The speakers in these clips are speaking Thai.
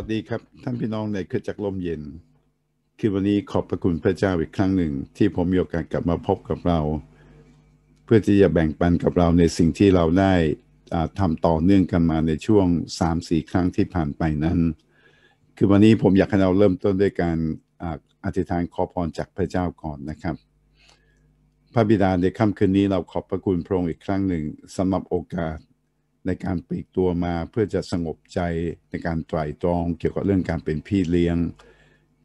วัสดีครับท่านพี่น้องในคือจักลมเย็นคือวันนี้ขอบพระคุณพระเจ้าอีกครั้งหนึ่ง ที่ผมมีโอกาสกลับมาพบกับเรา เพื่อที่จะแบ่งปันกับเราในสิ่งที่เราได้ทำต่อเนื่องกันมาในช่วง3่ครั้งที่ผ่านไปนั้น คือวันนี้ผมอยากให้เราเริ่มต้นด้วยการอธิษฐานขอพรจากพระเจ้าก่อนนะครับ พระบิดาในค่ำคืนนี้เราขอบพระคุณพระองค์อีกครั้งหนึ่งสำหรับโอกาสในการปลีกตัวมาเพื่อจะสงบใจในการไตร่ตรองเกี่ยวกับเรื่องการเป็นพี่เลี้ยง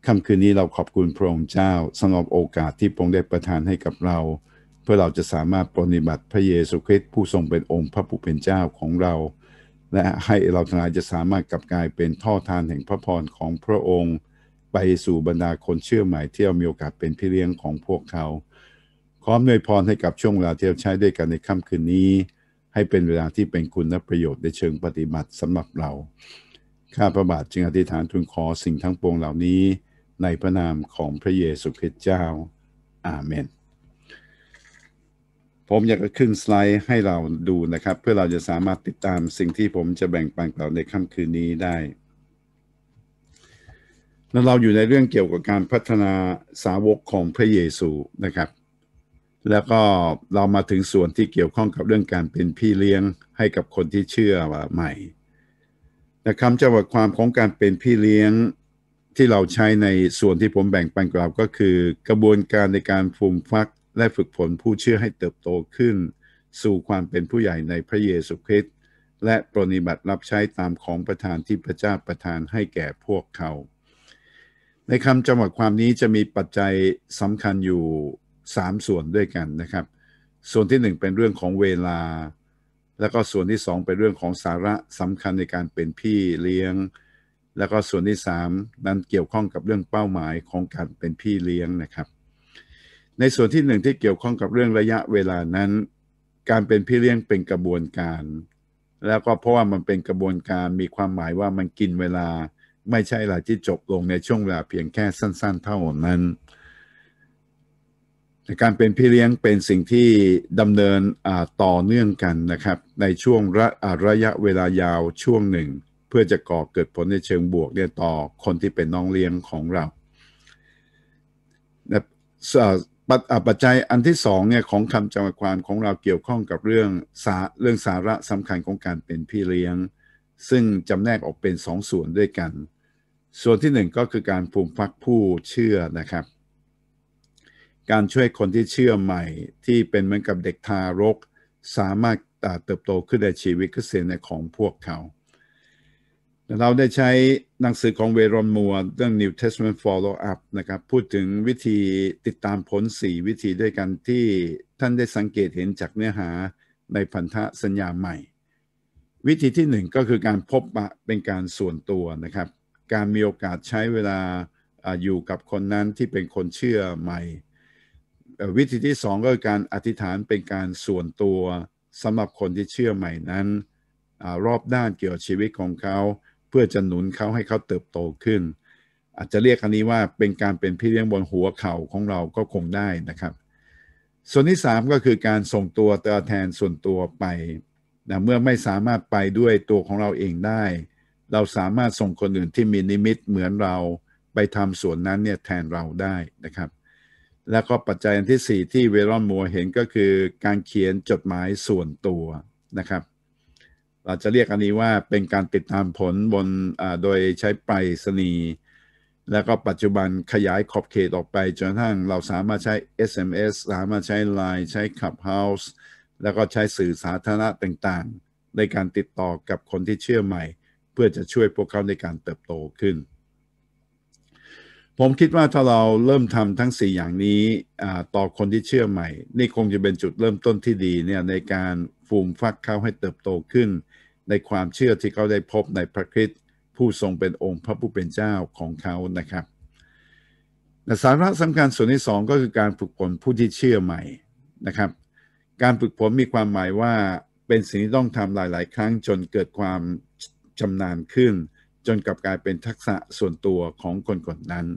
ค่ำคืนนี้เราขอบคุณพระองค์เจ้าสำหรับโอกาสที่พระองค์ได้ประทานให้กับเรา เพื่อเราจะสามารถปฏิบัติพระเยซูคริสต์ผู้ทรงเป็นองค์พระผู้เป็นเจ้าของเรา และให้เราทั้งหลายจะสามารถกลับกลายเป็นท่อทานแห่งพระพรของพระองค์ ไปสู่บรรดาคนเชื่อใหม่ที่เรามีโอกาสเป็นพี่เลี้ยงของพวกเขา ขออำนวยพรให้กับช่วงเวลาที่เราใช้ด้วยกันในค่ำคืนนี้ให้เป็นเวลาที่เป็นคุณและประโยชน์ในเชิงปฏิบัติสำหรับเรา ข้าพระบาทจึงอธิษฐานทูลขอสิ่งทั้งปวงเหล่านี้ในพระนามของพระเยซูคริสต์เจ้า อาเมน ผมอยากจะขึ้นสไลด์ให้เราดูนะครับ เพื่อเราจะสามารถติดตามสิ่งที่ผมจะแบ่งปันล่าในค่ำคืนนี้ได้ แลเราอยู่ในเรื่องเกี่ยวกับการพัฒนาสาวกของพระเยซูนะครับแล้วก็เรามาถึงส่วนที่เกี่ยวข้องกับเรื่องการเป็นพี่เลี้ยงให้กับคนที่เชื่อใหม่นะคำจำกัดความของการเป็นพี่เลี้ยง ที่เราใช้ในส่วนที่ผมแบ่งปันกล่าวก็คือ กระบวนการในการฟูมฟัก และฝึกฝนผู้เชื่อให้เติบโตขึ้น สู่ความเป็นผู้ใหญ่ในพระเยซูคริสต์และปรนิบัติรับใช้ตามของประธานที่พระเจ้าประทานให้แก่พวกเขา ในคำจำกัดความนี้จะมีปัจจัยสำคัญอยู่สามส่วนด้วยกันนะครับ ส่วนที่หนึ่งเป็นเรื่องของเวลา แล้วก็ส่วนที่สองเป็นเรื่องของสาระสำคัญในการเป็นพี่เลี้ยง แล้วก็ส่วนที่สามนั้นเกี่ยวข้องกับเรื่องเป้าหมายของการเป็นพี่เลี้ยงนะครับ ในส่วนที่หนึ่งที่เกี่ยวข้องกับเรื่องระยะเวลานั้น การเป็นพี่เลี้ยงเป็นกระบวนการ แล้วก็เพราะว่ามันเป็นกระบวนการมีความหมายว่ามันกินเวลา ไม่ใช่อะลาที่จบลงในช่วงเวลาเพียงแค่สั้นๆ เท่านั้นการเป็นพี่เลี้ยงเป็นสิ่งที่ดำเนินต่อเนื่องกันนะครับ ในช่วงระระยะเวลายาวช่วงหนึ่ง เพื่อจะก่อเกิดผลในเชิงบวกเนี่ยต่อคนที่เป็นน้องเลี้ยงของเราปัจจัยอันที่สองเนี่ยของคำจำกความของเราเกี่ยวข้องกับเรื่องสาเรื่องสาระสำคัญของการเป็นพี่เลี้ยง ซึ่งจำแนกออกเป็นสองส่วนด้วยกัน ส่วนที่หนึ่งก็คือการปูกฟักผู้เชื่อนะครับการช่วยคนที่เชื่อใหม่ ที่เป็นเหมือนกับเด็กทารก สามารถเติบโตขึ้นในชีวิตก็เสตียนของพวกเขา เราได้ใช้หนังสือของเวรอนมัว เรื่อง New Testament Follow Up นะครับ พูดถึงวิธีติดตามผล 4 วิธีด้วยกันที่ท่านได้สังเกตเห็นจากเนื้อหาในพันธสัญญาใหม่ วิธีที่1ก็คือการพบปะเป็นการส่วนตัวนะครับการมีโอกาสใช้เวลาอยู่กับคนนั้นที่เป็นคนเชื่อใหม่วิธีที่สองก็คือการอธิษฐานเป็นการส่วนตัวสำหรับคนที่เชื่อใหม่นั้นอรอบด้านเกี่ยวชีวิตของเขา เพื่อจะหนุนเขาให้เขาเติบโตขึ้น อาจจะเรียกอันนี้ว่าเป็นการเป็นพี่เลี้ยงบนหัวเข่าของเราก็คงได้นะครับ ส่วนที่ 3 ก็คือการส่งตัวตัวแทนส่วนตัวไปนะเมื่อไม่สามารถไปด้วยตัวของเราเองได้ เราสามารถส่งคนอื่นที่มีนิมิตเหมือนเราไปทำส่วนนั้นเนี่ยแทนเราได้นะครับแล้วก็ปัจจัยที่ 4 ที่เวรอนมัวเห็นก็คือการเขียนจดหมายส่วนตัวนะครับ เราจะเรียกอันนี้ว่าเป็นการติดตามผลบนโดยใช้ไปรษณีย์แล้วก็ปัจจุบันขยายขอบเขตออกไป จนกระทั่งเราสามารถใช้ SMS สามารถใช้ Line ใช้ Clubhouse แล้วก็ใช้สื่อสาธารณะต่างๆ ในการติดต่อกับคนที่เชื่อใหม่ เพื่อจะช่วยพวกเขาในการเติบโตขึ้นผมคิดว่าถ้าเราเริ่มทำทั้ง 4 อย่างนี้ต่อคนที่เชื่อใหม่นี่คงจะเป็นจุดเริ่มต้นที่ดีเนี่ยในการฟูมฟักเขาให้เติบโตขึ้น ในความเชื่อที่เขาได้พบในพระคริสต์ผู้ทรงเป็นองค์พระผู้เป็นเจ้าของเขานะครับสาระสำคัญส่วนที่2ก็คือการฝึกฝนผู้ที่เชื่อใหม่นะครับ การฝึกฝนมีความหมายว่าเป็นสิ่งที่ต้องทำหลาย ๆ ครั้งจนเกิดความชำนาญขึ้นจนกลับกลายเป็นทักษะส่วนตัวของคนคนนั้น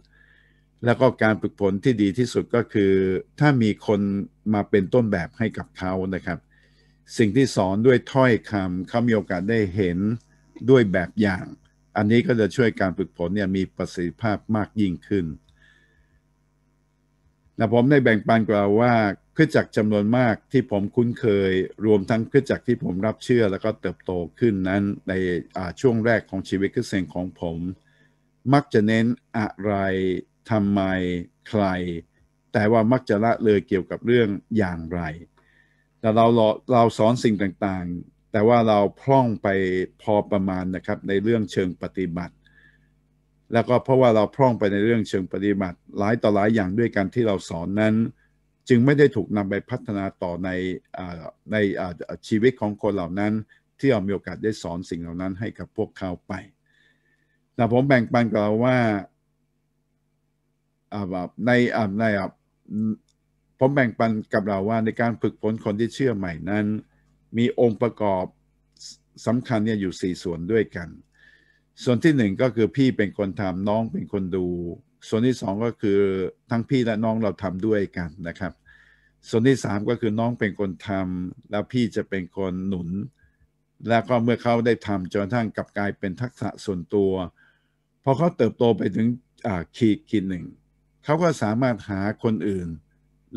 แล้วก็การฝึกฝนที่ดีที่สุดก็คือ ถ้ามีคนมาเป็นต้นแบบให้กับเขานะครับ สิ่งที่สอนด้วยถ้อยคำเขามีโอกาสได้เห็นด้วยแบบอย่าง อันนี้ก็จะช่วยการฝึกฝนเนี่ยมีประสิทธิภาพมากยิ่งขึ้นนะผมได้แบ่งปันกล่าวว่าครือจักรจำนวนมากที่ผมคุ้นเคยรวมทั้งครือจักรที่ผมรับเชื่อแล้วก็เติบโตขึ้นนั้นในช่วงแรกของชีวิตคือเสียนของผม มักจะเน้นอะไรทำไมใคร แต่ว่ามักจะละเลยเกี่ยวกับเรื่องอย่างไร แต่เราเราสอนสิ่งต่าง ๆ แต่ว่าเราพร่องไปพอประมาณนะครับในเรื่องเชิงปฏิบัติ แล้วก็เพราะว่าเราพร่องไปในเรื่องเชิงปฏิบัติ หลายต่อหลายอย่างด้วยกันที่เราสอนนั้นจึงไม่ได้ถูกนำไปพัฒนาต่อในในชีวิตของคนเหล่านั้น ที่เรามีโอกาสได้สอนสิ่งเหล่านั้นให้กับพวกเขาไป แต่ผมแบ่งปันกับเราว่าในในผมแบ่งปันกับเราว่าในการฝึกฝนคนที่เชื่อใหม่นั้น มีองค์ประกอบสำคัญเนี่ยอยู่ 4 ส่วนด้วยกัน ส่วนที่1ก็คือพี่เป็นคนทำน้องเป็นคนดูส่วนที่สองก็คือทั้งพี่และน้องเราทำด้วยกันนะครับ ส่วนที่สามก็คือน้องเป็นคนทำแล้วพี่จะเป็นคนหนุน แล้วก็เมื่อเขาได้ทำจนทั้งกลับกลายเป็นทักษะส่วนตัวพอเขาเติบโตไปถึงขีดขีดหนึ่งเขาก็สามารถหาคนอื่น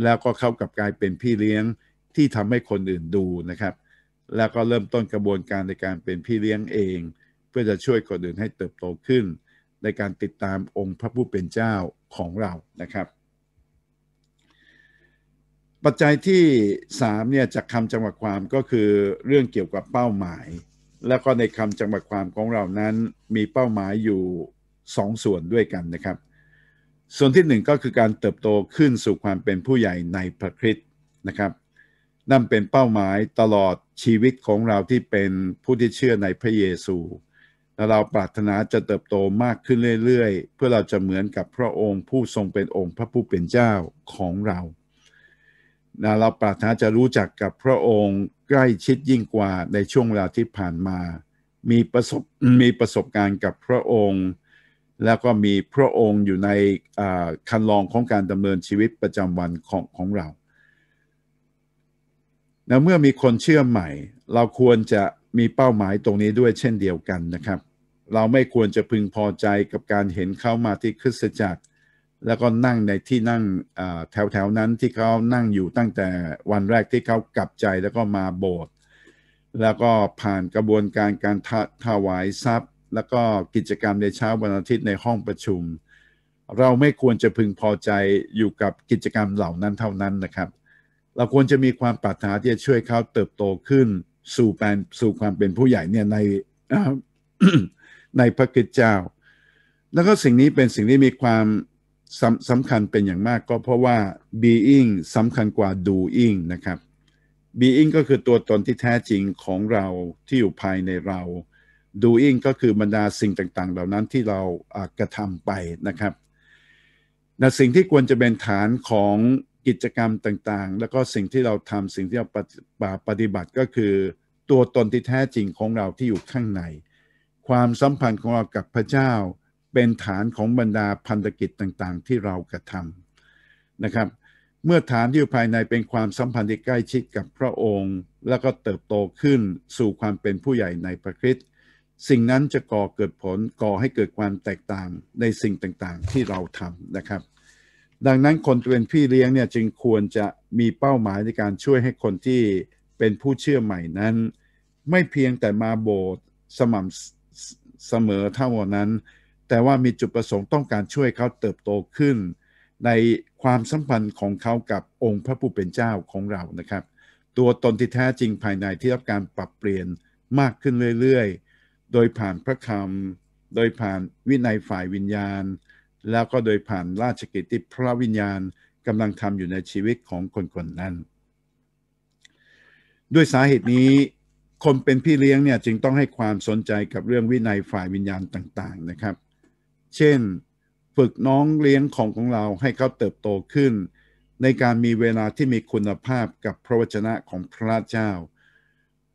แล้วก็เขากลับกลายเป็นพี่เลี้ยงที่ทำให้คนอื่นดูนะครับ แล้วก็เริ่มต้นกระบวนการในการเป็นพี่เลี้ยงเอง เพื่อจะช่วยคนอื่นให้เติบโตขึ้นในการติดตามองค์พระผู้เป็นเจ้าของเรานะครับ ปัจจัยที่3เนี่ยจากคำจังหวะความก็คือเรื่องเกี่ยวกับเป้าหมาย แล้วก็ในคำจังหวะความของเรานั้นมีเป้าหมายอยู่ 2 ส่วนด้วยกันนะครับ ส่วนที่1ก็คือการเติบโตขึ้นสู่ความเป็นผู้ใหญ่ในพระคริสต์นะครับนั่นเป็นเป้าหมายตลอดชีวิตของเราที่เป็นผู้ที่เชื่อในพระเยซูและเราปรารถนาจะเติบโตมากขึ้นเรื่อยๆ เพื่อเราจะเหมือนกับพระองค์ผู้ทรงเป็นองค์พระผู้เป็นเจ้าของเราะเราปรารถนาจะรู้จักกับพระองค์ใกล้ชิดยิ่งกว่าในช่วงเวลาที่ผ่านมามีประสบมีประสบการณ์กับพระองค์ แล้วก็มีพระองค์อยู่ในคันลองของการดำเนินชีวิตประจำวันของของเรานะเมื่อมีคนเชื่อใหม่เราควรจะมีเป้าหมายตรงนี้ด้วยเช่นเดียวกันนะครับ เราไม่ควรจะพึงพอใจกับการเห็นเขามาที่คริสตจักร แล้วก็นั่งในที่นั่งแถวๆ นั้นที่เขานั่งอยู่ตั้งแต่วันแรกที่เขากลับใจแล้วก็มาโบสถ์แล้วก็ผ่านกระบวนการการถาวายทรัพย์ แล้วก็กิจกรรมในเช้าวันอาทิตย์ในห้องประชุม เราไม่ควรจะพึงพอใจอยู่กับกิจกรรมเหล่านั้นเท่านั้นนะครับ เราควรจะมีความปรารถนาที่จะช่วยเขาเติบโตขึ้นสู่แปนสู่ความเป็นผู้ใหญ่เนี่ยในในพระคิดเจ้า แล้วก็สิ่งนี้เป็นสิ่งที่มีความสำสำคัญเป็นอย่างมากก็เพราะว่า being สำคัญกว่า doing นะครับ being ก็คือตัวตนที่แท้จริงของเราที่อยู่ภายในเรา doing ก็คือบรรดาสิ่งต่าง ๆ เหล่านั้นที่เรากระทำไปนะครับนะสิ่งที่ควรจะเป็นฐานของกิจกรรมต่างๆ แล้วก็สิ่งที่เราทำสิ่งที่เราปฏิบัติก็คือตัวตนที่แท้จริงของเราที่อยู่ข้างใน ความสัมพันธ์ของเรากับพระเจ้า เป็นฐานของบรรดาพันธกิจต่างๆ ที่เรากระทำนะครับ เมื่อฐานที่ อยู่ ภายในเป็นความสัมพันธ์ที่ใกล้ชิดกับพระองค์แล้วก็เติบโตขึ้นสู่ความเป็นผู้ใหญ่ในพระคริสต์สิ่งนั้นจะก่อเกิดผลก่อให้เกิดความแตกต่างในสิ่งต่างๆที่เราทำนะครับดังนั้นคนเป็นพี่เลี้ยงเนี่ยจึงควรจะมีเป้าหมายในการช่วยให้คนที่เป็นผู้เชื่อใหม่นั้น ไม่เพียงแต่มาโบสถ์สม่ำเสมอเท่านั้น แต่ว่ามีจุดประสงค์ต้องการช่วยเขาเติบโตขึ้น ในความสัมพันธ์ของเขากับองค์พระผู้เป็นเจ้าของเรานะครับ ตัวตนที่แท้จริงภายในที่รับการปรับเปลี่ยนมากขึ้นเรื่อยๆโดยผ่านพระคำโดยผ่านวินัยฝ่ายวิญญาณแล้วก็โดยผ่านราชกิจที่พระวิญญาณกำลังทำอยู่ในชีวิตของคนคนนั้น ด้วยสาเหตุนี้คนเป็นพี่เลี้ยงเนี่ยจึงต้องให้ความสนใจกับเรื่องวินัยฝ่ายวิญญาณต่างๆนะครับ เช่น ฝึกน้องเลี้ยงของของเราให้เขาเติบโตขึ้น ในการมีเวลาที่มีคุณภาพกับพระวจนะของพระเจ้า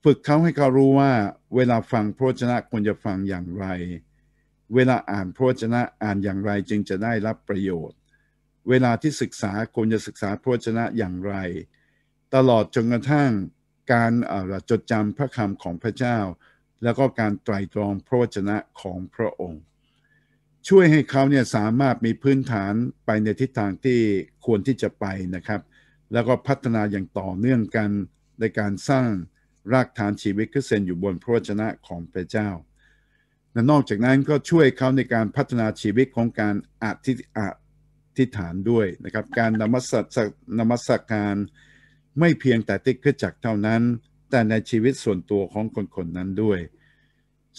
ฝึกเขาให้เขารู้ว่าเวลาฟังพระวจนะควรจะฟังอย่างไรเวลาอ่านพระวจนะอ่านอย่างไรจึงจะได้รับประโยชน์ เวลาที่ศึกษาควรจะศึกษาพระวจนะอย่างไร ตลอดจนกระทั่งการจดจำพระคำของพระเจ้า แล้วก็การไตรตรองพระวจนะของพระองค์ ช่วยให้เขาเนี่ยสามารถมีพื้นฐานไปในทิศทางที่ควรที่จะไปนะครับ แล้วก็พัฒนาอย่างต่อเนื่องกันในการสร้างรากฐานชีวิตคริสเตียนอยู่บนพระวจนะของพระเจ้าและนอกจากนั้นก็ช่วยเขาในการพัฒนาชีวิตของการอธิอธิษฐานด้วยนะครับ การนมัสนมัสการไม่เพียงแต่ติดขึ้นจักเท่านั้น แต่ในชีวิตส่วนตัวของคนคนนั้นด้วย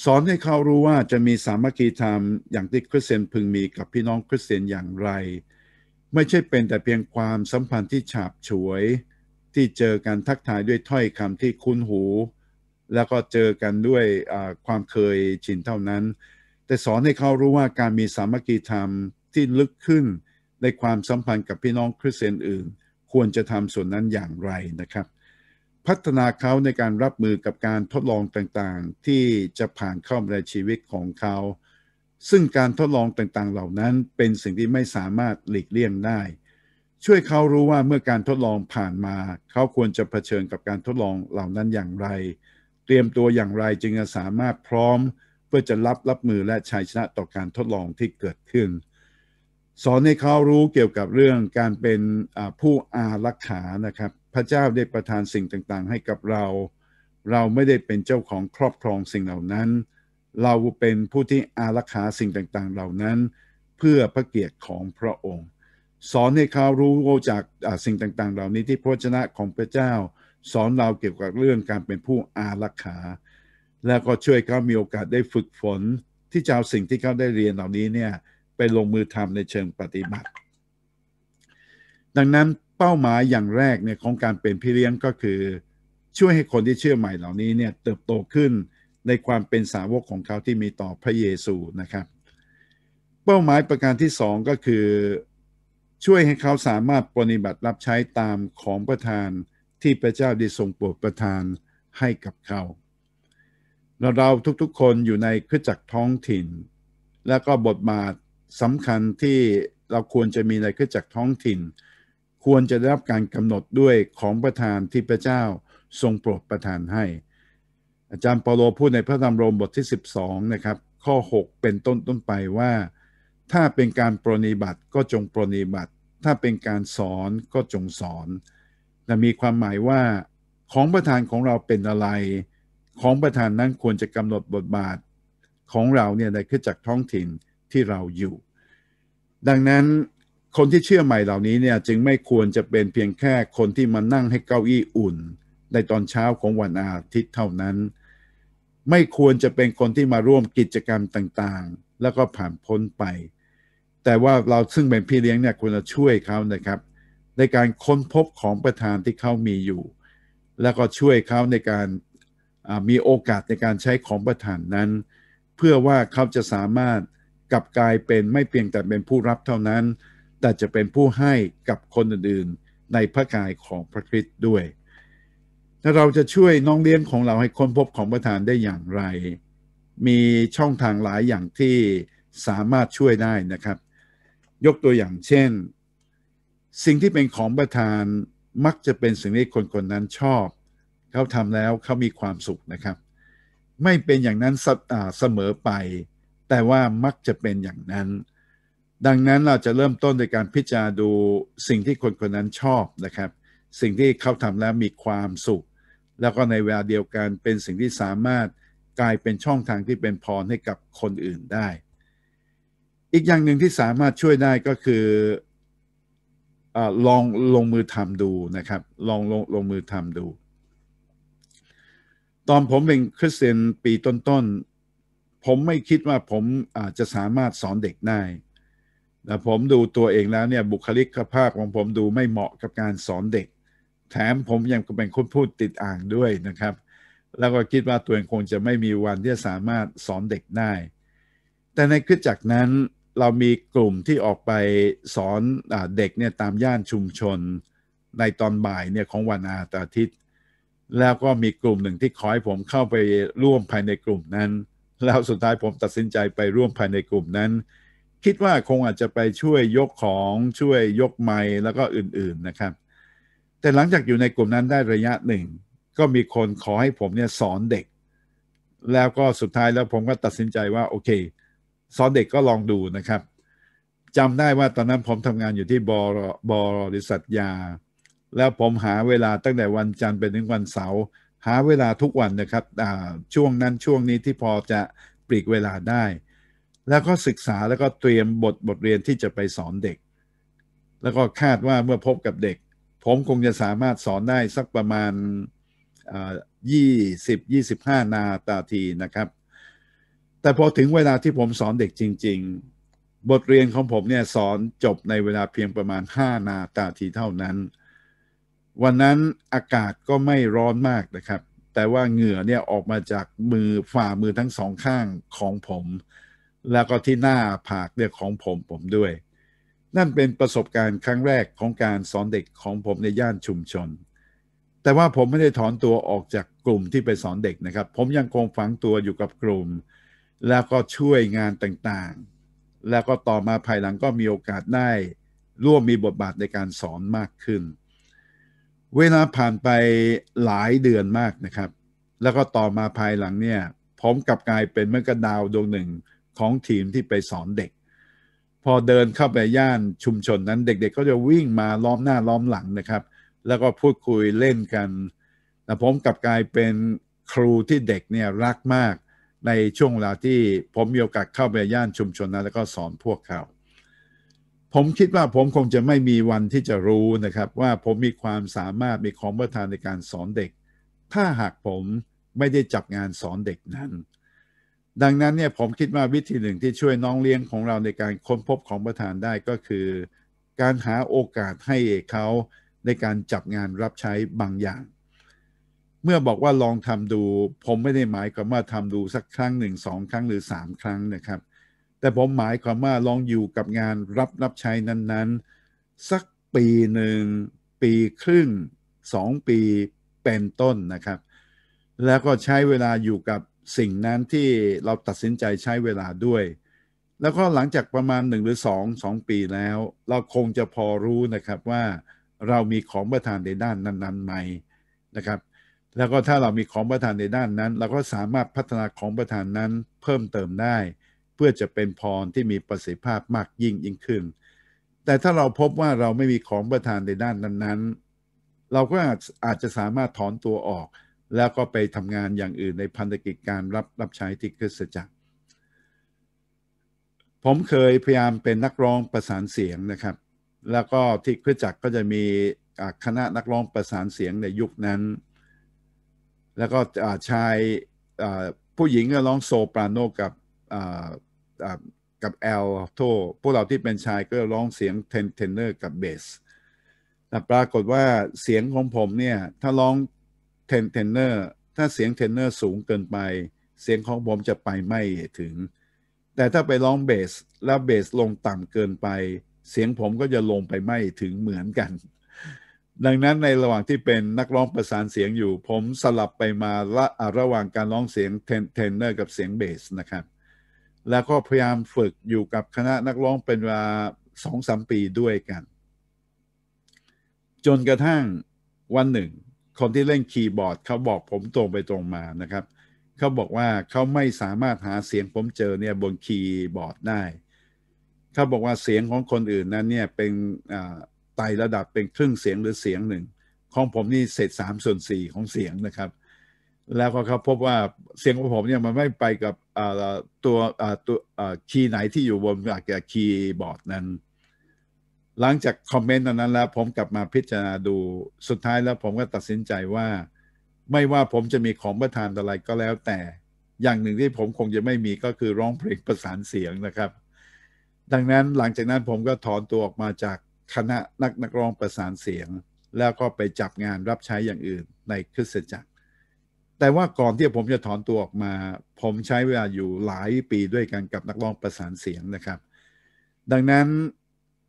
สอนให้เขารู้ว่าจะมีสามัคคีธรรมอย่างที่คริสเตียนพึงมีกับพี่น้องคริสเตียนอย่างไร ไม่ใช่เป็นแต่เพียงความสัมพันธ์ที่ฉาบฉวย ที่เจอการทักทายด้วยถ้อยคำที่คุ้นหูแล้วก็เจอกันด้วยความเคยชินเท่านั้น แต่สอนให้เขารู้ว่าการมีสามัคคีธรรมที่ลึกขึ้นในความสัมพันธ์กับพี่น้องคริสเตียนอื่นควรจะทำส่วนนั้นอย่างไรนะครับ พัฒนาเขาในการรับมือกับการทดลองต่างๆ ที่จะผ่านเข้ามาในชีวิตของเขา ซึ่งการทดลองต่างๆเหล่านั้นเป็นสิ่งที่ไม่สามารถหลีกเลี่ยงได้ ช่วยเขารู้ว่าเมื่อการทดลองผ่านมา เขาควรจะเผชิญกับการทดลองเหล่านั้นอย่างไรเตรียมตัวอย่างไรจึงจะสามารถพร้อมเพื่อจะรับรับมือและชัยชนะต่อการทดลองที่เกิดขึ้น สอนให้เขารู้เกี่ยวกับเรื่องการเป็นผู้อารักขานะครับพระเจ้าได้ประทานสิ่งต่างๆ ให้กับเรา เราไม่ได้เป็นเจ้าของครอบครองสิ่งเหล่านั้น เราเป็นผู้ที่อารักขาสิ่งต่างๆ เหล่านั้นเพื่อพระเกียรติของพระองค์ สอนให้เขารู้จากสิ่งต่าง ๆ เหล่านี้ที่พระชนะของพระเจ้าสอนเราเกี่ยวกับเรื่องการเป็นผู้อารักขา แล้วก็ช่วยเขามีโอกาสได้ฝึกฝนที่จะเอาสิ่งที่เขาได้เรียนเหล่านี้เนี่ยไปลงมือทำในเชิงปฏิบัติ ดังนั้นเป้าหมายอย่างแรกเนี่ยของการเป็นพี่เลี้ยงก็คือ ช่วยให้คนที่เชื่อใหม่เหล่านี้เนี่ยเติบโตขึ้นในความเป็นสาวกของเขาที่มีต่อพระเยซูนะครับ เป้าหมายประการที่สองก็คือ ช่วยให้เขาสามารถปฏิบัติรับใช้ตามของประธานที่พระเจ้าได้ทรงโปรดประทานให้กับเขา เราเราทุกๆคนอยู่ในคริสจักรท้องถิ่น และก็บทบาทสำคัญที่เราควรจะมีในคริสจักรท้องถิ่น ควรจะได้รับการกำหนดด้วยของประทานที่พระเจ้าทรงโปรดประทานให้ อาจารย์เปาโลพูดในพระธรรมโรมบทที่12นะครับ ข้อ 6 เป็นต้นต้นไปว่า ถ้าเป็นการปรนิบัติก็จงปรนิบัติ ถ้าเป็นการสอนก็จงสอนจะมีความหมายว่าของประธานของเราเป็นอะไร ของประธานนั้นควรจะกำหนดบทบาทของเราเนี่ยในขึ้นจากท้องถิ่นที่เราอยู่ ดังนั้นคนที่เชื่อใหม่เหล่านี้เนี่ยจึงไม่ควรจะเป็นเพียงแค่คนที่มานั่งให้เก้าอี้อุ่น ในตอนเช้าของวันอาทิตย์เท่านั้น ไม่ควรจะเป็นคนที่มาร่วมกิจกรรมต่างๆ แล้วก็ผ่านพ้นไป แต่ว่าเราซึ่งเป็นพี่เลี้ยงเนี่ยควรจะช่วยเขานะครับในการค้นพบของประธานที่เขามีอยู่ แล้วก็ช่วยเขาในการมีโอกาสในการใช้ของประธานนั้น เพื่อว่าเขาจะสามารถกลับกลายเป็นไม่เพียงแต่เป็นผู้รับเท่านั้น แต่จะเป็นผู้ให้กับคนอื่นๆในพระกายของพระคริสต์ด้วยถ้าเราจะช่วยน้องเลี้ยงของเราให้ค้นพบของประธานได้อย่างไร มีช่องทางหลายอย่างที่สามารถช่วยได้นะครับ ยกตัวอย่างเช่นสิ่งที่เป็นของประทานมักจะเป็นสิ่งที่คนคนนั้นชอบเขาทำแล้วเขามีความสุขนะครับ ไม่เป็นอย่างนั้นเสมอไป แต่ว่ามักจะเป็นอย่างนั้น ดังนั้นเราจะเริ่มต้นโดยการพิจารณาดูสิ่งที่คนคนนั้นชอบนะครับ สิ่งที่เขาทำแล้วมีความสุข แล้วก็ในเวลาเดียวกันเป็นสิ่งที่สามารถกลายเป็นช่องทางที่เป็นพรให้กับคนอื่นได้ อีกอย่างหนึ่งที่สามารถช่วยได้ก็คืออลองลงมือทำดูนะครับ ลองลงลงมือทำดู ตอนผมเป็นคริสเตียนปีต้นๆผมไม่คิดว่าผมอาจจะสามารถสอนเด็กได้แต่ผมดูตัวเองแล้วเนี่ยบุคลิกภาพของผมดูไม่เหมาะกับการสอนเด็ก แถมผมยังเป็นคนพูดติดอ่างด้วยนะครับ แล้วก็คิดว่าตัวเองคงจะไม่มีวันที่จะสามารถสอนเด็กได้ แต่ในคริสจักรนั้นเรามีกลุ่มที่ออกไปสอนอเด็กเนี่ยตามย่านชุมชนในตอนบ่ายเนี่ยของวันอาทิตย์ แล้วก็มีกลุ่มหนึ่งที่ขอให้ผมเข้าไปร่วมภายในกลุ่มนั้น แล้วสุดท้ายผมตัดสินใจไปร่วมภายในกลุ่มนั้น คิดว่าคงอาจจะไปช่วยยกของช่วยยกไม้แล้วก็อื่นๆนะครับ แต่หลังจากอยู่ในกลุ่มนั้นได้ระยะหนึ่ง ก็มีคนขอให้ผมเนี่ยสอนเด็ก แล้วก็สุดท้ายแล้วผมก็ตัดสินใจว่าโอเคสอนเด็กก็ลองดูนะครับจำได้ว่าตอนนั้นผมทำงานอยู่ที่บอบริษัทยา แล้วผมหาเวลาตั้งแต่วันจันทร์ไปถึงวันเสาร์หาเวลาทุกวันนะครับช่วงนั้นช่วงนี้ที่พอจะปลีกเวลาได้ แล้วก็ศึกษาแล้วก็เตรียมบทบทเรียนที่จะไปสอนเด็ก แล้วก็คาดว่าเมื่อพบกับเด็ก ผมคงจะสามารถสอนได้สักประมาณ20-25 นาตาทีนะครับแต่พอถึงเวลาที่ผมสอนเด็กจริงๆ บทเรียนของผมเนี่ยสอนจบในเวลาเพียงประมาณ 5 นาตาทีเท่านั้น วันนั้นอากาศก็ไม่ร้อนมากนะครับ แต่ว่าเหงื่อเนี่ยออกมาจากมือฝ่ามือทั้งสองข้างของผม แล้วก็ที่หน้าผากเนี่ยของผมผมด้วย นั่นเป็นประสบการณ์ครั้งแรกของการสอนเด็กของผมในย่านชุมชน แต่ว่าผมไม่ได้ถอนตัวออกจากกลุ่มที่ไปสอนเด็กนะครับ ผมยังคงฝังตัวอยู่กับกลุ่มแล้วก็ช่วยงานต่างๆ แล้วก็ต่อมาภายหลังก็มีโอกาสได้ ร่วมมีบทบาทในการสอนมากขึ้น เวลาผ่านไปหลายเดือนมากนะครับ แล้วก็ต่อมาภายหลังเนี่ยผมกับกลายเป็นเมื่อกระดาวดวงหนึ่งของทีมที่ไปสอนเด็ก พอเดินเข้าไปย่านชุมชนนั้นเด็กๆก็จะวิ่งมาล้อมหน้าล้อมหลังนะครับ แล้วก็พูดคุยเล่นกัน แต่ผมกับกลายเป็นครูที่เด็กเนี่ยรักมากในช่วงเวลาที่ผมมีโอกาสเข้าไปย่านชุมชนนะแล้วก็สอนพวกเขา ผมคิดว่าผมคงจะไม่มีวันที่จะรู้นะครับ ว่าผมมีความสามารถมีความประทานในการสอนเด็ก ถ้าหากผมไม่ได้จับงานสอนเด็กนั้น ดังนั้นเนี่ยผมคิดว่าวิธีหนึ่งที่ช่วยน้องเลี้ยงของเราในการค้นพบของประธานได้ก็คือ การหาโอกาสให้เขาในการจับงานรับใช้บางอย่างเมื่อบอกว่าลองทำดู ผมไม่ได้หมายความว่าทำดูสักครั้งหนึ่งสองครั้งหรือสามครั้งนะครับ แต่ผมหมายความว่าลองอยู่กับงานรับรับใช้นั้น ๆ สักปีหนึ่งปีครึ่งสองปีเป็นต้นนะครับ แล้วก็ใช้เวลาอยู่กับสิ่งนั้นที่เราตัดสินใจใช้เวลาด้วย แล้วก็หลังจากประมาณหนึ่งหรือสองสองปีแล้วเราคงจะพอรู้นะครับว่าเรามีของประทานในด้านนั้นๆไหมนะครับแล้วก็ถ้าเรามีของประทานในด้านนั้น เราก็สามารถพัฒนาของประทานนั้นเพิ่มเติมได้ เพื่อจะเป็นพรที่มีประสิทธิภาพมากยิ่งยิ่งขึ้น แต่ถ้าเราพบว่าเราไม่มีของประทานในด้านนั้นๆ เราก็อาจจะสามารถถอนตัวออก แล้วก็ไปทำงานอย่างอื่นในพันธกิจการรับรับใช้ที่คริสตจักรผมเคยพยายามเป็นนักร้องประสานเสียงนะครับ แล้วก็ที่คริสตจักรก็จะมีคณะนักร้องประสานเสียงในยุคนั้นแล้วก็ชายผู้หญิงก็ร้องโซปราโนกับกับแอลโทพวกเราที่เป็นชายก็ร้องเสียงเทนเทนเนอร์กับเบสแต่ปรากฏว่าเสียงของผมเนี่ยถ้าร้องเทนเทนเนอร์ถ้าเสียงเทนเนอร์สูงเกินไป เสียงของผมจะไปไม่ถึง แต่ถ้าไปร้องเบส แล้วเบสลงต่ำเกินไป เสียงผมก็จะลงไปไม่ถึงเหมือนกันดังนั้นในระหว่างที่เป็นนักร้องประสานเสียงอยู่ผมสลับไปมาละระหว่างการร้องเสียงเทนเนอร์กับเสียงเบสนะครับแล้วก็พยายามฝึกอยู่กับคณะนักร้องเป็นเวลาสองสามปีด้วยกัน จนกระทั่งวันหนึ่ง คนที่เล่นคีย์บอร์ดเขาบอกผมตรงไปตรงมานะครับเขาบอกว่าเขาไม่สามารถหาเสียงผมเจอเนี่ยบนคีย์บอร์ด ได้เขาบอกว่าเสียงของคนอื่นนั้นเนี่ยเป็นอ่าไต่ระดับเป็นครึ่งเสียงหรือเสียงหนึ่ง ของผมนี่เศษสามส่วนสี่ของเสียงนะครับ แล้วก็เขาพบว่าเสียงของผมเนี่ยมันไม่ไปกับตัวตัวคีย์ไหนที่อยู่บนคีย์บอร์ดนั้น หลังจากคอมเมนต์นั้นแล้วผมกลับมาพิจารณาดูสุดท้ายแล้วผมก็ตัดสินใจว่า ไม่ว่าผมจะมีของประทานอะไรก็แล้วแต่อย่างหนึ่งที่ผมคงจะไม่มีก็คือร้องเพลงประสานเสียงนะครับ ดังนั้นหลังจากนั้นผมก็ถอนตัวออกมาจากคณะนักนักร้องประสานเสียง แล้วก็ไปจับงานรับใช้อย่างอื่นใน คริสตจักรแต่ว่าก่อนที่ผมจะถอนตัวออกมา ผมใช้เวลาอยู่หลายปีด้วยกันกับนักร้องประสานเสียงนะครับ ดังนั้น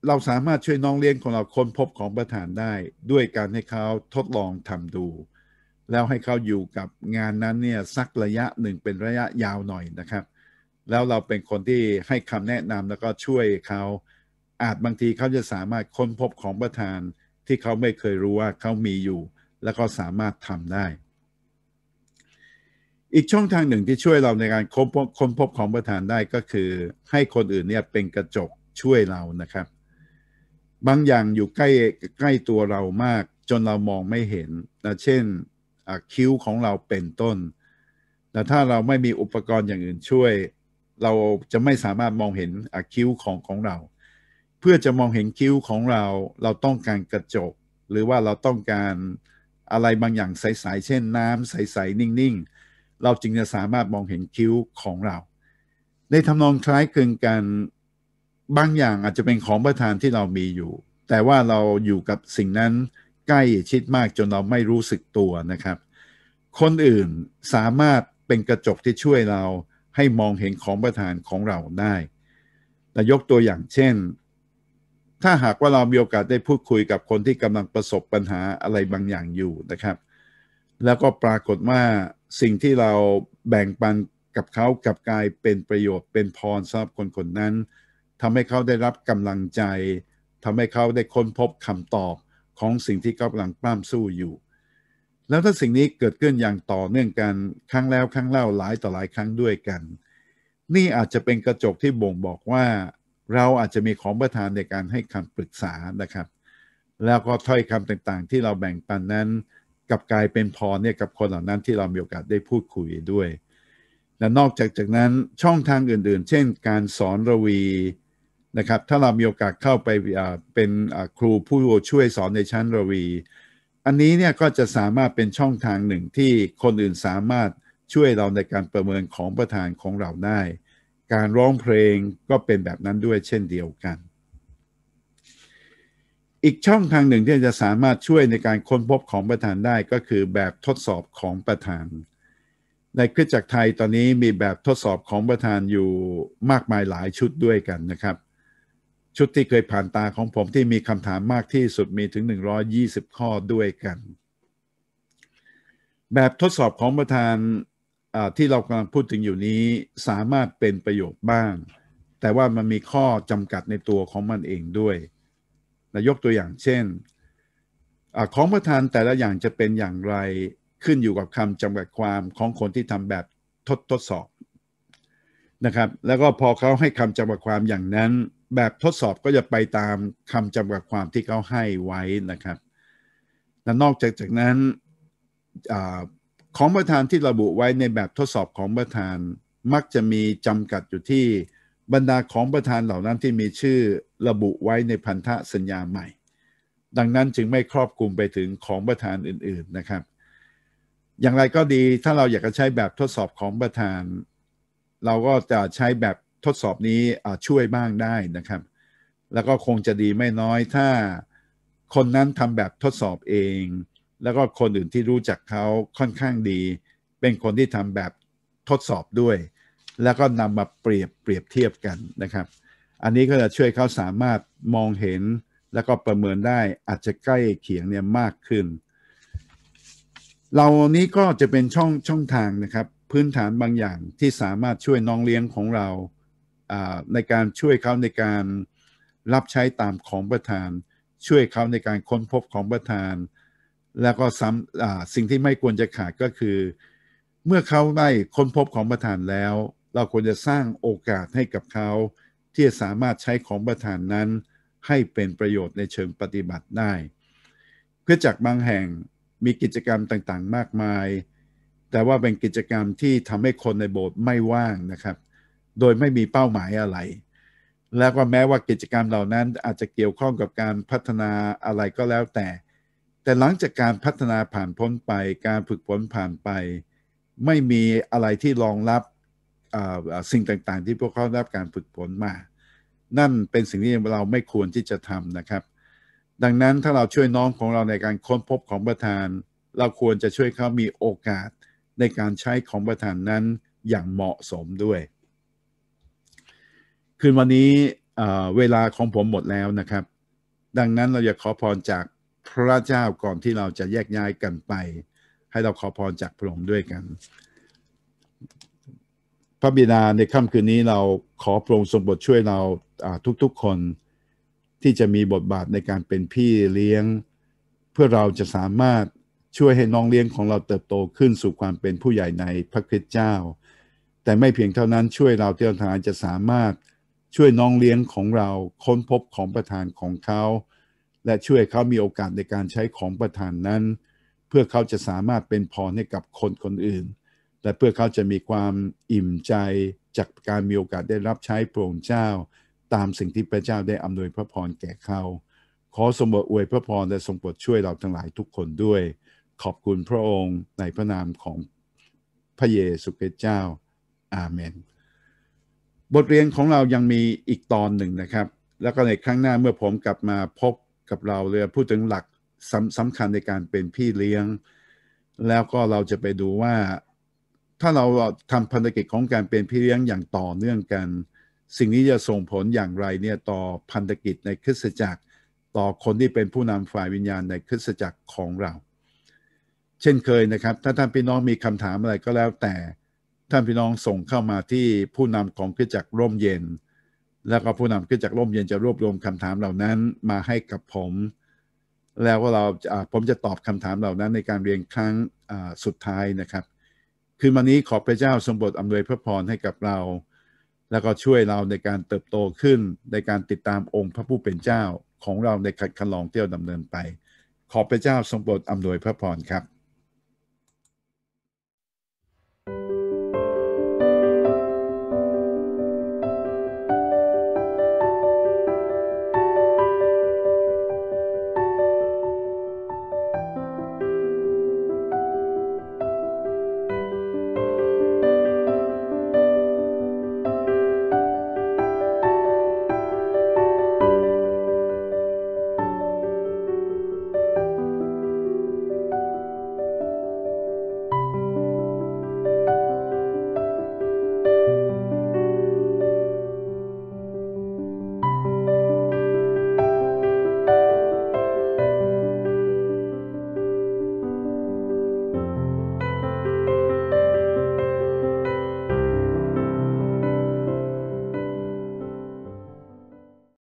เราสามารถช่วยน้องเลี้ยงของเราค้นพบของประธานได้ ด้วยการให้เขาทดลองทำดู แล้วให้เขาอยู่กับงานนั้นเนี่ยสักระยะหนึ่งเป็นระยะยาวหน่อยนะครับ แล้วเราเป็นคนที่ให้คำแนะนำแล้วก็ช่วยเขาอาจบางทีเขาจะสามารถค้นพบของประธานที่เขาไม่เคยรู้ว่าเขามีอยู่ และก็สามารถทำได้ อีกช่องทางหนึ่งที่ช่วยเราในการค้นพบนพบของประธานได้ก็คือ ให้คนอื่นเนี่ยเป็นกระจกช่วยเรานะครับ บางอย่างอยู่ใกล้ใกล้ตัวเรามากจนเรามองไม่เห็นนะเช่นคิ้วของเราเป็นต้นแต่ถ้าเราไม่มีอุปกรณ์อย่างอื่นช่วย เราจะไม่สามารถมองเห็นคิ้วของของเราเพื่อจะมองเห็นคิ้วของเรา เราต้องการกระจกหรือว่าเราต้องการอะไรบางอย่างใส ๆ เช่นน้ำใสๆนิ่งๆ เราจึงจะสามารถมองเห็นคิ้วของเราในทำนองคล้ายคลึงกันบางอย่างอาจจะเป็นของประทานที่เรามีอยู่ แต่ว่าเราอยู่กับสิ่งนั้นใกล้ชิดมากจนเราไม่รู้สึกตัวนะครับ คนอื่นสามารถเป็นกระจกที่ช่วยเราให้มองเห็นของประทานของเราได้ แต่ยกตัวอย่างเช่นถ้าหากว่าเรามีโอกาสได้พูดคุยกับคนที่กำลังประสบปัญหาอะไรบางอย่างอยู่นะครับ แล้วก็ปรากฏว่า สิ่งที่เราแบ่งปันกับเขากับกายเป็นประโยชน์เป็นพรสำหรับคนคนนั้นทำให้เขาได้รับกำลังใจทำให้เขาได้ค้นพบคำตอบของสิ่งที่กำลังปั้มสู้อยู่ แล้วถ้าสิ่งนี้เกิดขึ้นอย่างต่อเนื่องกันครั้งแล้วครั้งเล่าหลายต่อหลายครั้งด้วยกัน นี่อาจจะเป็นกระจกที่บ่งบอกว่าเราอาจจะมีของประธานในการให้คำปรึกษานะครับ แล้วก็ถ้อยคำต่างๆ ที่เราแบ่งปันนั้น กับกลายเป็นพรเนี่ยกับคนเหล่านั้นที่เรา มีโอกาสได้พูดคุยด้วย และนอกจากจากนั้นช่องทางอื่นๆ เช่น การสอนระวีนะครับ ถ้าเรา มีโอกาสเข้าไปเป็นครูผู้ช่วยสอนในชั้นระวี อันนี้เนี่ยก็จะสามารถเป็นช่องทางหนึ่งที่คนอื่นสามารถช่วยเราในการประเมินของประธานของเราได้การร้องเพลงก็เป็นแบบนั้นด้วยเช่นเดียวกัน อีกช่องทางหนึ่งที่จะสามารถช่วยในการค้นพบของประธานได้ก็คือแบบทดสอบของประธาน ในคริสตจักรไทยตอนนี้มีแบบทดสอบของประธานอยู่มากมายหลายชุดด้วยกันนะครับ ชุดที่เคยผ่านตาของผมที่มีคำถามมากที่สุดมีถึง 120 ข้อด้วยกัน แบบทดสอบของประธานที่เรากำลังพูดถึงอยู่นี้สามารถเป็นประโยชน์บ้าง แต่ว่ามันมีข้อจำกัดในตัวของมันเองด้วยนะยกตัวอย่างเช่นอของประธานแต่ละอย่างจะเป็นอย่างไรขึ้นอยู่กับคำจำกัดความของคนที่ทำแบบทดทดสอบนะครับแล้วก็พอเขาให้คำจำกัดความอย่างนั้น แบบทดสอบก็จะไปตามคำจำกัดความที่เขาให้ไว้นะครับและนอกจากจากนั้นของประธานที่ระบุไว้ในแบบทดสอบของประธานมักจะมีจำกัดอยู่ที่บรรดาของประธานเหล่านั้นที่มีชื่อระบุไว้ในพันธสัญญาใหม่ ดังนั้นจึงไม่ครอบคลุมไปถึงของประธานอื่น ๆนะครับ อย่างไรก็ดีถ้าเราอยากจะใช้แบบทดสอบของประธาน เราก็จะใช้แบบทดสอบนี้ช่วยบ้างได้นะครับ แล้วก็คงจะดีไม่น้อยถ้าคนนั้นทำแบบทดสอบเองแล้วก็คนอื่นที่รู้จักเขาค่อนข้างดี เป็นคนที่ทำแบบทดสอบด้วย แล้วก็นำมาเปรียบเปรียบเทียบกันนะครับ อันนี้ก็จะช่วยเขาสามารถมองเห็น แล้วก็ประเมินได้อาจจะใกล้เคียงเนี่ยมากขึ้น เรานี้ก็จะเป็นช่องช่องทางนะครับพื้นฐานบางอย่างที่สามารถช่วยน้องเลี้ยงของเราในการช่วยเขาในการรับใช้ตามของประธาน ช่วยเขาในการค้นพบของประธานแล้วก็ซ้ำสิ่งที่ไม่ควรจะขาดก็คือ เมื่อเขาได้ค้นพบของประธานแล้ว เราควรจะสร้างโอกาสให้กับเขาที่จะสามารถใช้ของประธานนั้นให้เป็นประโยชน์ในเชิงปฏิบัติได้ เพื่อจากบางแห่งมีกิจกรรมต่างๆ มากมาย แต่ว่าเป็นกิจกรรมที่ทำให้คนในโบสถ์ไม่ว่างนะครับ โดยไม่มีเป้าหมายอะไร แล้วก็แม้ว่ากิจกรรมเหล่านั้นอาจจะเกี่ยวข้องกับการพัฒนาอะไรก็แล้วแต่แต่หลังจากการพัฒนาผ่านพ้นไปการฝึกฝนผ่านไป ไม่มีอะไรที่รองรับสิ่งต่างๆ ที่พวกเขารับการฝึกฝนมา นั่นเป็นสิ่งที่เราไม่ควรที่จะทำนะครับ ดังนั้นถ้าเราช่วยน้องของเราในการค้นพบของประธาน เราควรจะช่วยเขามีโอกาสในการใช้ของประธานนั้นอย่างเหมาะสมด้วย คืนวันนี้เวลาของผมหมดแล้วนะครับ ดังนั้นเราอยากขอพรจากพระเจ้าก่อนที่เราจะแยกย้ายกันไป ให้เราขอพรจากพระองค์ด้วยกัน พระบิดาในค่ำคืนนี้เราขอพระองค์ทรงบทช่วยเราทุกๆคน ที่จะมีบทบาทในการเป็นพี่เลี้ยง เพื่อเราจะสามารถช่วยให้น้องเลี้ยงของเราเติบโตขึ้นสู่ความเป็นผู้ใหญ่ในพระคริสต์เจ้า แต่ไม่เพียงเท่านั้นช่วยเราที่เราทานจะสามารถช่วยน้องเลี้ยงของเราค้นพบของประทานของเขาและช่วยเขามีโอกาสในการใช้ของประทานนั้น เพื่อเขาจะสามารถเป็นพรให้กับคนคนอื่น และเพื่อเขาจะมีความอิ่มใจ จากการมีโอกาสได้รับใช้พระองค์เจ้า ตามสิ่งที่พระเจ้าได้อำนวยพระพรแก่เขา ขอสมบู์อวยพระพรและทรงโปรดช่วยเราทั้งหลายทุกคนด้วย ขอบคุณพระองค์ในพระนามของพระเยซูคริสต์เจ้า อาเมนบทเรียนของเรายังมีอีกตอนหนึ่งนะครับ แล้วก็ในครั้งหน้าเมื่อผมกลับมาพบกับเราเลย พูดถึงหลักสำสำคัญในการเป็นพี่เลี้ยง แล้วก็เราจะไปดูว่า ถ้าเราทำพันธกิจของการเป็นพี่เลี้ยงอย่างต่อเนื่องกัน สิ่งนี้จะส่งผลอย่างไรเนี่ยต่อพันธกิจในคริสตจักร ต่อคนที่เป็นผู้นำฝ่ายวิญญาณในคริสตจักรของเรา เช่นเคยนะครับ ถ้าท่านพี่น้องมีคำถามอะไรก็แล้วแต่ ท่านพี่น้องส่งเข้ามาที่ผู้นำของคริสตจักรร่มเย็นแล้วก็ผู้นำขึ้นจากร่มเย็นจะรวบรวมคำถามเหล่านั้นมาให้กับผม แล้วเราผมจะตอบคำถามเหล่านั้นในการเรียนครั้งสุดท้ายนะครับ คืนวันนี้ขอพระเจ้าทรงบทอำนวยพระพรให้กับเรา แล้วก็ช่วยเราในการเติบโตขึ้นในการติดตามองค์พระผู้เป็นเจ้าของเราในขันขลองเที่ยวดำเนินไป ขอพระเจ้าทรงโปรดอำนวยพระพรครับ